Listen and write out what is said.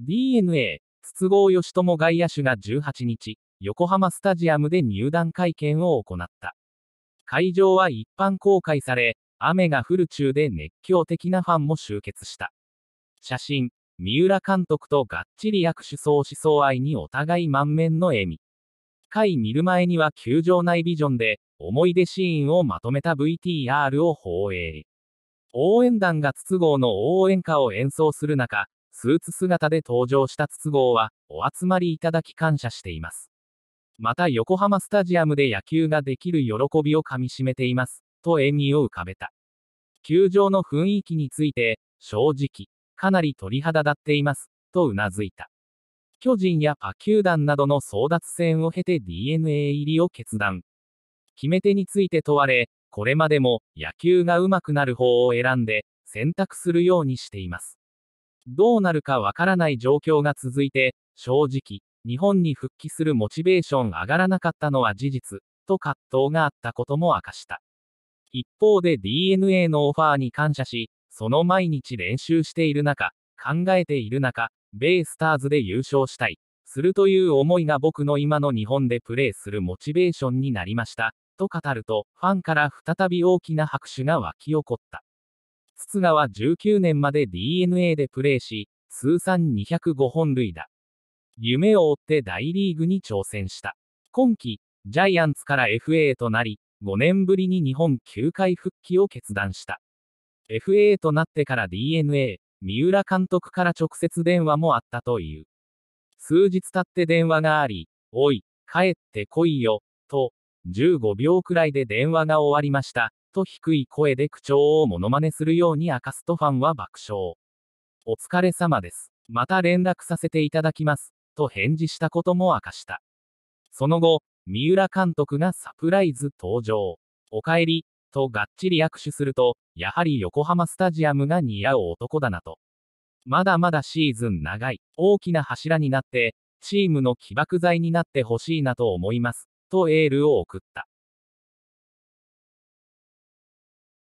DNA、筒香義友外野手が18日、横浜スタジアムで入団会見を行った。会場は一般公開され、雨が降る中で熱狂的なファンも集結した。写真、三浦監督とがっちり握手相思相愛にお互い満面の笑み。回見る前には球場内ビジョンで、思い出シーンをまとめた VTR を放映。応援団が筒香の応援歌を演奏する中、スーツ姿で登場した筒香は、お集まりいただき感謝しています。また横浜スタジアムで野球ができる喜びをかみしめています、と笑みを浮かべた。球場の雰囲気について、正直、かなり鳥肌立っています、とうなずいた。巨人や他球団などの争奪戦を経て DNA 入りを決断。決め手について問われ、これまでも野球が上手くなる方を選んで選択するようにしています。どうなるかわからない状況が続いて、正直、日本に復帰するモチベーション上がらなかったのは事実、と葛藤があったことも明かした。一方で DNA のオファーに感謝し、その毎日練習している中、考えている中、ベイスターズで優勝したい、するという思いが僕の今の日本でプレーするモチベーションになりました、と語ると、ファンから再び大きな拍手が沸き起こった。津川19年まで DNA でプレーし、通算205本塁打。夢を追って大リーグに挑戦した。今季、ジャイアンツから FA となり、5年ぶりに日本球界復帰を決断した。FA となってから DNA、三浦監督から直接電話もあったという。数日経って電話があり、おい、帰ってこいよ、と、15秒くらいで電話が終わりました。と低い声で口調をモノマネするように明かすとファンは爆笑。お疲れ様です。また連絡させていただきます。と返事したことも明かした。その後、三浦監督がサプライズ登場。おかえり、とがっちり握手すると、やはり横浜スタジアムが似合う男だなと。まだまだシーズン長い、大きな柱になって、チームの起爆剤になってほしいなと思います、とエールを送った。